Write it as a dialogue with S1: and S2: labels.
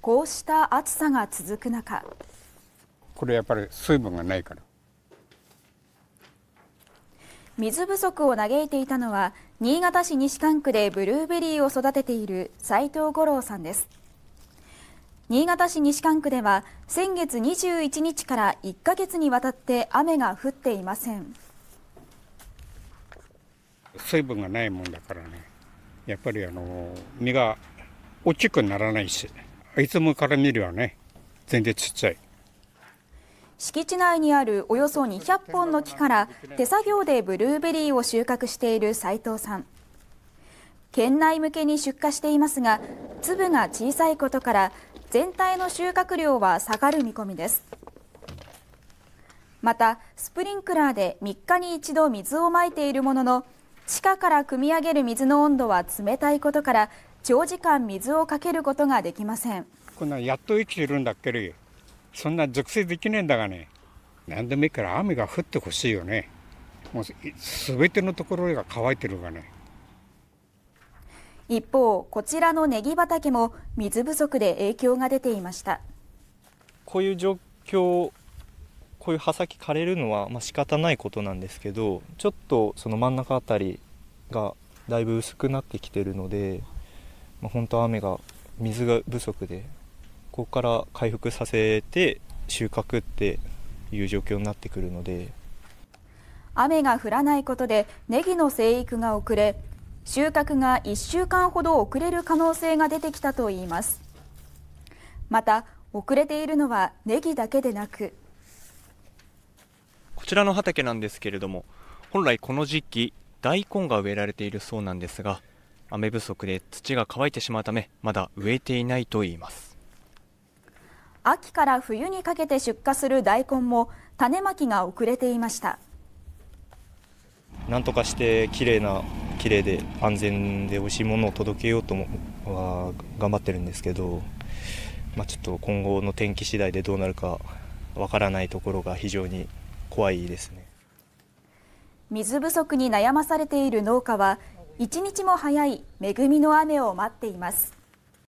S1: こうした暑さが続く中
S2: これやっぱり水分がないから
S1: 水不足を嘆いていたのは新潟市西館区でブルーベリーを育てている斉藤五郎さんです新潟市西館区では先月21日から1ヶ月にわたって雨が降っていません
S2: 水分がないもんだからねやっぱりあの実が大ちくならないしいつもから見るよね全然ちっちゃい
S1: 敷地内にあるおよそ200本の木から手作業でブルーベリーを収穫している斉藤さん県内向けに出荷していますが粒が小さいことから全体の収穫量は下がる見込みですまたスプリンクラーで3日に一度水をまいているものの地下から汲み上げる水の温度は冷たいことから長時間水をかけることができません
S2: こんなやっと生きてるんだっけりそんな熟成できないんだがね何でもいいから雨が降ってほしいよねもうすべてのところが乾いてるがね
S1: 一方こちらのネギ畑も水不足で影響が出ていました
S3: こういう状況こういう刃先枯れるのはまあ仕方ないことなんですけどちょっとその真ん中あたりがだいぶ薄くなってきてるので、まあ、本当は雨が水が不足でここから回復させて収穫っていう状況になってくるので
S1: 雨が降らないことでネギの生育が遅れ収穫が1週間ほど遅れる可能性が出てきたといいますまた遅れているのはネギだけでなく
S3: ちらの畑なんですけれども本来この時期大根が植えられているそうなんですが雨不足で土が乾いてしまうためまだ植えていないといいます
S1: 秋から冬にかけて出荷する大根も種まきが遅れていました
S3: なんとかして綺麗な綺麗で安全で美味しいものを届けようとは頑張ってるんですけど、まあ、ちょっと今後の天気次第でどうなるかわからないところが非常に怖いですね
S1: 水不足に悩まされている農家は一日も早い恵みの雨を待っています